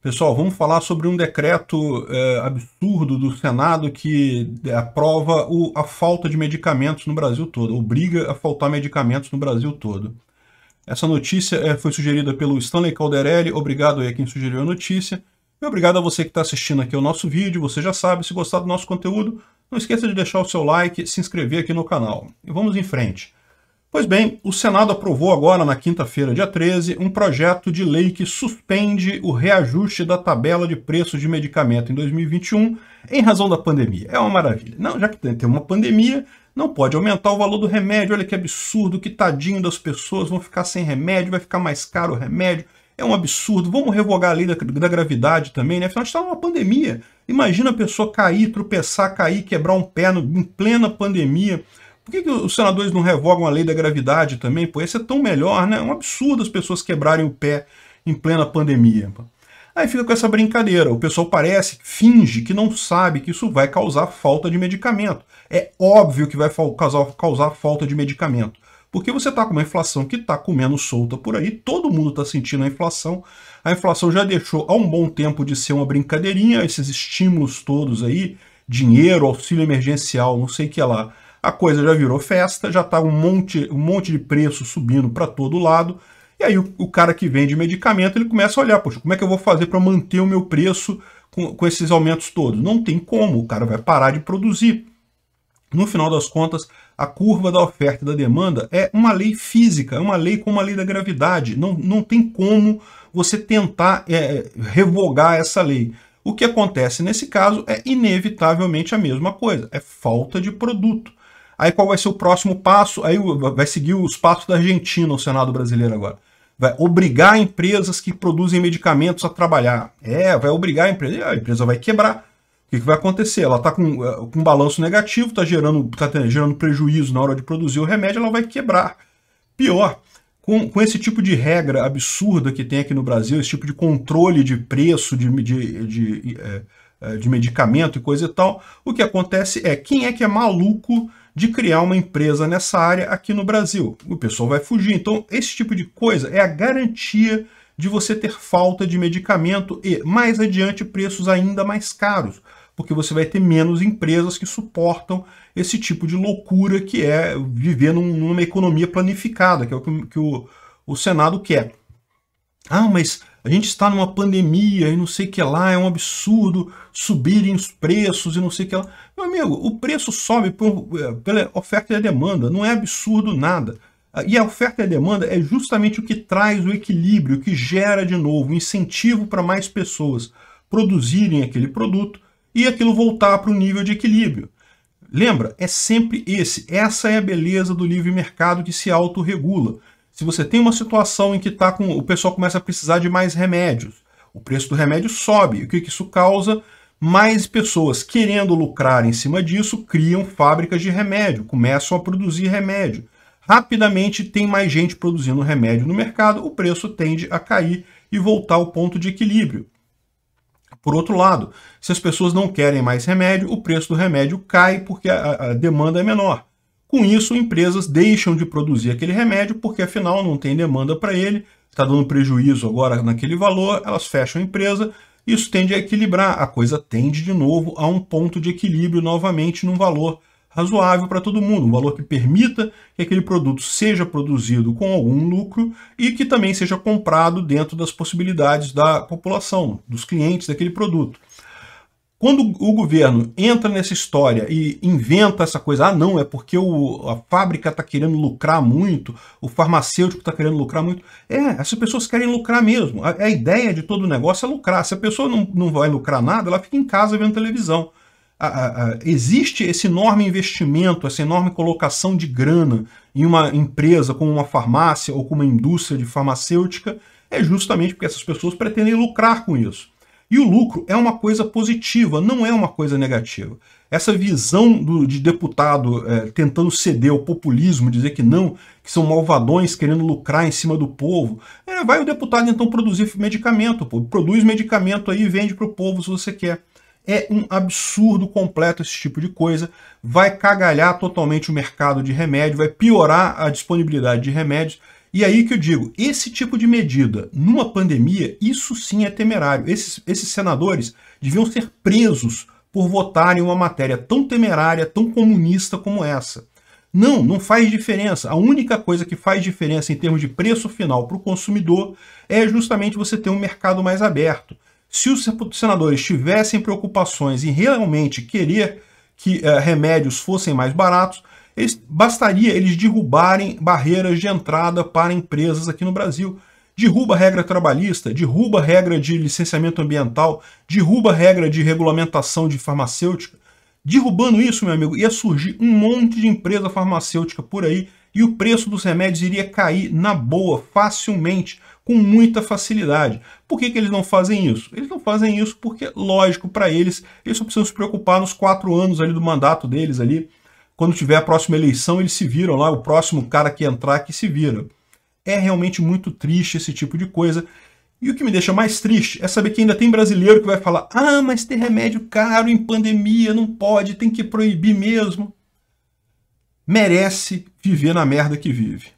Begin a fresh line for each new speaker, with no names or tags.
Pessoal, vamos falar sobre um decreto é, absurdo do Senado que é, aprova o, a falta de medicamentos no Brasil todo, obriga a faltar medicamentos no Brasil todo. Essa notícia é, foi sugerida pelo Stanley Calderelli, obrigado aí a quem sugeriu a notícia, e obrigado a você que está assistindo aqui o nosso vídeo, você já sabe, se gostar do nosso conteúdo, não esqueça de deixar o seu like, se inscrever aqui no canal. E vamos em frente. Pois bem, o Senado aprovou agora, na quinta-feira, dia 13, um projeto de lei que suspende o reajuste da tabela de preços de medicamento em 2021 em razão da pandemia. É uma maravilha. Não, já que tem uma pandemia, não pode aumentar o valor do remédio. Olha que absurdo, que tadinho das pessoas, vão ficar sem remédio, vai ficar mais caro o remédio. É um absurdo. Vamos revogar a lei da, da gravidade também, né? Afinal, a gente está numa pandemia. Imagina a pessoa cair, tropeçar, cair, quebrar um pé no, em plena pandemia. Por que, que, os senadores não revogam a lei da gravidade também? Pô, isso é tão melhor, né? É um absurdo as pessoas quebrarem o pé em plena pandemia. Aí fica com essa brincadeira. O pessoal parece, finge que não sabe que isso vai causar falta de medicamento. É óbvio que vai causar, causar falta de medicamento. Porque você está com uma inflação que está comendo solta por aí, todo mundo está sentindo a inflação. A inflação já deixou há um bom tempo de ser uma brincadeirinha, esses estímulos todos aí, dinheiro, auxílio emergencial, não sei o que lá a coisa já virou festa, já está um monte, um monte de preço subindo para todo lado. E aí o, o, cara que vende medicamento, ele começa a olhar, poxa, como é que eu vou fazer para manter o meu preço com, com esses aumentos todos? Não tem como, o cara vai parar de produzir. No final das contas, a curva da oferta e da demanda é uma lei física, é uma lei como a lei da gravidade. Não, não tem como você tentar é, é, revogar essa lei. O que acontece nesse caso é inevitavelmente a mesma coisa, é falta de produto. Aí qual vai ser o próximo passo? Aí vai seguir os passos da Argentina, o Senado brasileiro agora. Vai obrigar empresas que produzem medicamentos a trabalhar. É, vai obrigar a empresa. A empresa vai quebrar. O que, que vai acontecer? Ela está com, eh, com um balanço negativo, está gerando, tá gerando prejuízo na hora de produzir o remédio, ela vai quebrar. Pior, com, com esse tipo de regra absurda que tem aqui no Brasil, esse tipo de controle de preço, de, de, de, eh, eh, de medicamento e coisa e tal, o que acontece é quem é que é maluco de criar uma empresa nessa área aqui no Brasil. O pessoal vai fugir. Então, esse tipo de coisa é a garantia de você ter falta de medicamento e, mais adiante, preços ainda mais caros, porque você vai ter menos empresas que suportam esse tipo de loucura que é viver num, numa economia planificada, que é o que, que o, o Senado quer. Ah, mas a gente está numa pandemia e não sei o que lá, é um absurdo subirem os preços e não sei o que lá. Meu amigo, o preço sobe por, é, pela oferta e a demanda, não é absurdo nada. Ah, e a oferta e a demanda é justamente o que traz o equilíbrio, o que gera de novo incentivo para mais pessoas produzirem aquele produto e aquilo voltar para o nível de equilíbrio. Lembra? É sempre esse. Essa é a beleza do livre mercado que se autorregula. Se você tem uma situação em que tá com, o pessoal começa a precisar de mais remédios, o preço do remédio sobe. O que, que isso causa? Mais pessoas querendo lucrar em cima disso criam fábricas de remédio, começam a produzir remédio. Rapidamente tem mais gente produzindo remédio no mercado, o preço tende a cair e voltar ao ponto de equilíbrio. Por outro lado, se as pessoas não querem mais remédio, o preço do remédio cai porque a, a demanda é menor. Com isso, empresas deixam de produzir aquele remédio porque afinal não tem demanda para ele, está dando prejuízo agora naquele valor, elas fecham a empresa, isso tende a equilibrar, a coisa tende de novo a um ponto de equilíbrio novamente num valor razoável para todo mundo, um valor que permita que aquele produto seja produzido com algum lucro e que também seja comprado dentro das possibilidades da população, dos clientes daquele produto. Quando o governo entra nessa história e inventa essa coisa, ah, não, é porque o, a fábrica está querendo lucrar muito, o farmacêutico está querendo lucrar muito. É, Essas pessoas querem lucrar mesmo. A, a, ideia de todo negócio é lucrar. Se a pessoa não, não vai lucrar nada, ela fica em casa vendo televisão. A, a, existe esse enorme investimento, essa enorme colocação de grana em uma empresa como uma farmácia ou como uma indústria de farmacêutica, é justamente porque essas pessoas pretendem lucrar com isso. E o lucro é uma coisa positiva, não é uma coisa negativa. Essa visão do, de deputado é, tentando ceder ao populismo, dizer que não, que são malvadões querendo lucrar em cima do povo. É, vai o deputado então produzir medicamento, pô, produz medicamento aí e vende para o povo se você quer. É um absurdo completo esse tipo de coisa. Vai cagalhar totalmente o mercado de remédio, vai piorar a disponibilidade de remédios e aí que eu digo, esse tipo de medida, numa pandemia, isso sim é temerário. Esses, esses senadores deviam ser presos por votarem uma matéria tão temerária, tão comunista como essa. Não, não faz diferença. A única coisa que faz diferença em termos de preço final para o consumidor é justamente você ter um mercado mais aberto. Se os senadores tivessem preocupações em realmente querer que uh, remédios fossem mais baratos, bastaria eles derrubarem barreiras de entrada para empresas aqui no Brasil. Derruba a regra trabalhista, derruba a regra de licenciamento ambiental, derruba a regra de regulamentação de farmacêutica. Derrubando isso, meu amigo, ia surgir um monte de empresa farmacêutica por aí e o preço dos remédios iria cair na boa, facilmente, com muita facilidade. Por que, que eles não fazem isso? Eles não fazem isso porque, lógico, para eles, eles só precisam se preocupar nos quatro anos ali do mandato deles ali, quando tiver a próxima eleição, eles se viram lá, o próximo cara que entrar que se vira. É realmente muito triste esse tipo de coisa. E o que me deixa mais triste é saber que ainda tem brasileiro que vai falar: ah, mas tem remédio caro em pandemia, não pode, tem que proibir mesmo. Merece viver na merda que vive.